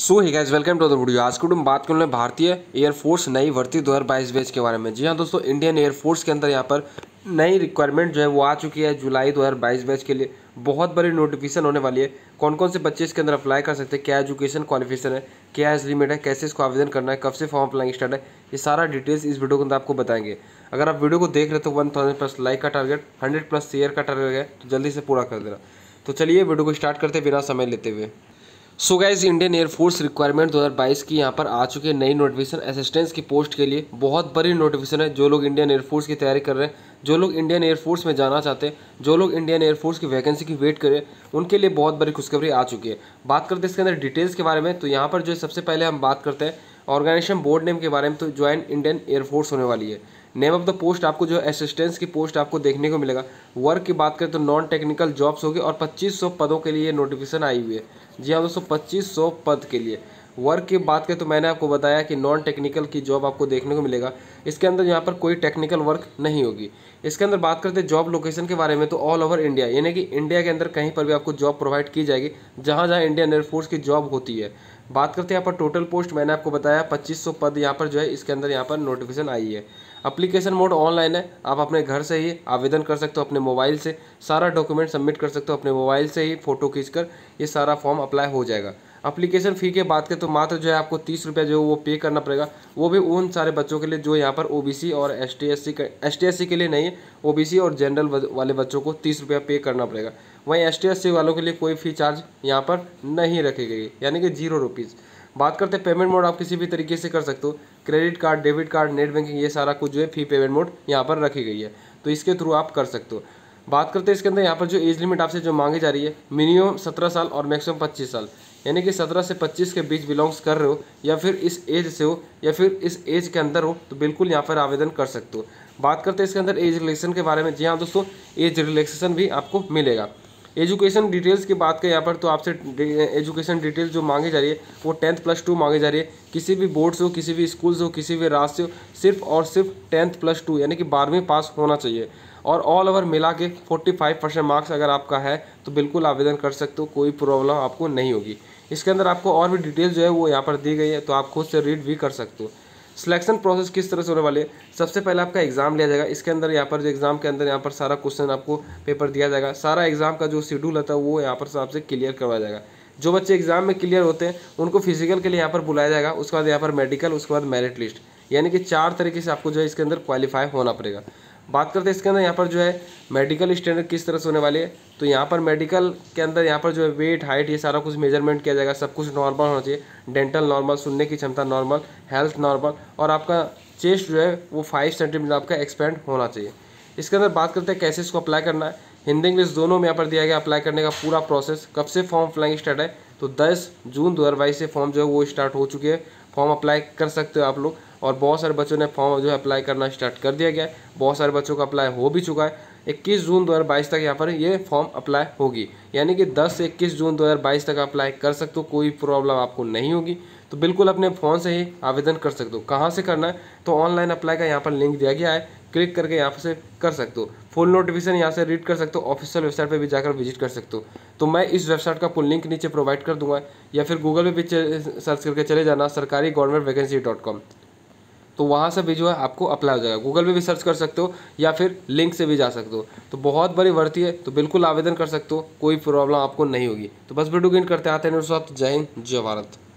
so hi guys welcome to the video आज के video में बात करने भारतीय एयरफोर्स नई भर्ती दो बाईस बैच के बारे में जी हाँ दोस्तों इंडियन एयरफोर्स के अंदर यहाँ पर नई रिक्वायरमेंट जो है वो आ चुकी है जुलाई 2022 बैच के लिए बहुत बड़ी नोटिफिकेशन होने वाली है कौन कौन से बच्चे इसके अंदर अप्लाई कर सकते हैं क्या एजुकेशन क्वालिफिकेशन है क्या एज लिमिट है कैसे इसको आवेदन करना है कब से फॉर्म अप्लाई स्टार्ट है ये सारा डिटेल्स इस वीडियो के अंदर आपको बताएंगे अगर आप वीडियो को देख रहे तो वन थाउजेंड प्लस लाइक का टारगेट हंड्रेड प्लस शेयर का टारगेट है तो जल्दी से पूरा कर देना तो चलिए वीडियो को स्टार्ट करते बिना समय लेते हुए so guys Indian air force recruitment 2022 की यहाँ पर आ चुके नई नोटिफिकेशन असिस्टेंस की पोस्ट के लिए बहुत बड़ी नोटिफिकेशन है जो लोग इंडियन एयरफोर्स की तैयारी कर रहे हैं जो लोग इंडियन एयरफोर्स में जाना चाहते हैं जो लोग इंडियन एयरफोर्स की वैकेंसी की वेट करें उनके लिए बहुत बड़ी खुशखबरी आ चुकी है बात करते हैं इसके अंदर डिटेल्स के बारे में तो यहाँ पर जो सबसे पहले हम बात करते हैं ऑर्गेनाइजेशन बोर्ड नेम के बारे में तो ज्वाइन इंडियन एयरफोर्स होने वाली है नेम ऑफ द पोस्ट आपको जो असिस्टेंस की पोस्ट आपको देखने को मिलेगा वर्क की बात करें तो नॉन टेक्निकल जॉब्स होगी और 2500 पदों के लिए नोटिफिकेशन आई हुई है जी हाँ दोस्तों पच्चीस पद के लिए वर्क की बात करें तो मैंने आपको बताया कि नॉन टेक्निकल की जॉब आपको देखने को मिलेगा इसके अंदर यहाँ पर कोई टेक्निकल वर्क नहीं होगी इसके अंदर बात करते जॉब लोकेशन के बारे में तो ऑल ओवर इंडिया यानी कि इंडिया के अंदर कहीं पर भी आपको जॉब प्रोवाइड की जाएगी जहाँ जहाँ इंडियन एयरफोर्स की जॉब होती है बात करते हैं यहाँ पर टोटल पोस्ट मैंने आपको बताया 2500 पद यहाँ पर जो है इसके अंदर यहाँ पर नोटिफिकेशन आई है अप्लीकेशन मोड ऑनलाइन है आप अपने घर से ही आवेदन कर सकते हो अपने मोबाइल से सारा डॉक्यूमेंट सबमिट कर सकते हो अपने मोबाइल से ही फ़ोटो कर ये सारा फॉर्म अप्लाई हो जाएगा अप्लीकेशन फ़ी के बात करें तो मात्र जो है आपको तीस रुपया जो वो पे करना पड़ेगा वो भी उन सारे बच्चों के लिए जो यहाँ पर ओबीसी और S T S C S T S C के लिए नहीं है ओबीसी और जनरल वाले बच्चों को तीस रुपया पे करना पड़ेगा वहीं एस टी एस सी वालों के लिए कोई फ़ी चार्ज यहाँ पर नहीं रखी गई यानी कि जीरो रुपीज़ बात करते हैं पेमेंट मोड आप किसी भी तरीके से कर सकते हो credit card debit card net banking ये सारा कुछ जो है फी पेमेंट मोड यहाँ पर रखी गई है तो इसके थ्रू आप कर सकते हो बात करते हैं इसके अंदर यहाँ पर जो एज लिमिट आपसे जो मांगी जा रही है मिनिमम सत्रह साल और मैक्सिमम पच्चीस साल यानी कि सत्रह से पच्चीस के बीच बिलोंग्स कर रहे हो या फिर इस एज से हो या फिर इस एज के अंदर हो तो बिल्कुल यहाँ पर आवेदन कर सकते हो बात करते हैं इसके अंदर एज रिलेक्शन के बारे में जी हाँ दोस्तों एज रिलेक्सेशन भी आपको मिलेगा एजुकेशन डिटेल्स की बात करें यहाँ पर तो आपसे एजुकेशन डिटेल्स जो मांगी जा रही है वो टेंथ प्लस टू मांगी जा रही है किसी भी बोर्ड से हो किसी भी स्कूल से हो किसी भी राज्य से हो सिर्फ और सिर्फ टेंथ प्लस टू यानी कि बारहवीं पास होना चाहिए और ऑल ओवर मिला के फोर्टी फाइव परसेंट मार्क्स अगर आपका है तो बिल्कुल आवेदन कर सकते हो कोई प्रॉब्लम आपको नहीं होगी इसके अंदर आपको और भी डिटेल्स जो है वो यहाँ पर दी गई है तो आप खुद से रीड भी कर सकते हो सिलेक्शन प्रोसेस किस तरह से होने वाले सबसे पहले आपका एग्ज़ाम लिया जाएगा इसके अंदर यहाँ पर एग्ज़ाम के अंदर यहाँ पर सारा क्वेश्चन आपको पेपर दिया जाएगा सारा एग्ज़ाम का जो शेड्यूल होता है वो यहाँ पर आपसे क्लियर करवाया जाएगा जो बच्चे एग्ज़ाम में क्लियर होते हैं उनको फिजिकल के लिए यहाँ पर बुलाया जाएगा उसके बाद यहाँ पर मेडिकल उसके बाद मेरिट लिस्ट यानी कि चार तरीके से आपको जो है इसके अंदर क्वालिफाई होना पड़ेगा बात करते हैं इसके अंदर यहाँ पर जो है मेडिकल स्टैंडर्ड किस तरह से होने वाली है तो यहाँ पर मेडिकल के अंदर यहाँ पर जो है वेट हाइट ये सारा कुछ मेजरमेंट किया जाएगा सब कुछ नॉर्मल होना चाहिए डेंटल नॉर्मल सुनने की क्षमता नॉर्मल हेल्थ नॉर्मल और आपका चेस्ट जो है वो फाइव सेंटीमीटर आपका एक्सपेंड होना चाहिए इसके अंदर बात करते हैं कैसे इसको अप्लाई करना है हिंदी इंग्लिश दोनों में यहाँ पर दिया गया अप्लाई करने का पूरा प्रोसेस कब से फॉर्म फ्लाइंग स्टार्ट है तो 10 जून 2022 से फॉर्म जो है वो स्टार्ट हो चुके हैं फॉर्म अप्लाई कर सकते हो आप लोग और बहुत सारे बच्चों ने फॉर्म जो है अप्लाई करना स्टार्ट कर दिया गया है बहुत सारे बच्चों का अप्लाई हो भी चुका है 21 जून 2022 तक यहाँ पर ये फॉर्म अप्लाई होगी यानी कि 10 से 21 जून 2022 तक अप्लाई कर सकते हो कोई प्रॉब्लम आपको नहीं होगी तो बिल्कुल अपने फ़ोन से ही आवेदन कर सकते हो कहाँ से करना है तो ऑनलाइन अप्लाई का यहाँ पर लिंक दिया गया है क्लिक करके यहाँ से कर सकते हो फुल नोटिफिकेशन यहाँ से रीड कर सकते हो ऑफिशियल वेबसाइट पे भी जाकर विजिट कर सकते हो तो मैं इस वेबसाइट का फुल लिंक नीचे प्रोवाइड कर दूंगा या फिर गूगल पे भी सर्च करके चले जाना सरकारी गवर्नमेंट वैकेंसी डॉट कॉम तो वहाँ से भी जो है आपको अप्लाई हो जाएगा गूगल पे भी सर्च कर सकते हो या फिर लिंक से भी जा सकते हो तो बहुत बड़ी भर्ती है तो बिल्कुल आवेदन कर सकते हो कोई प्रॉब्लम आपको नहीं होगी तो बस वीडियो गिन करते आते हैं जय हिंद जय भारत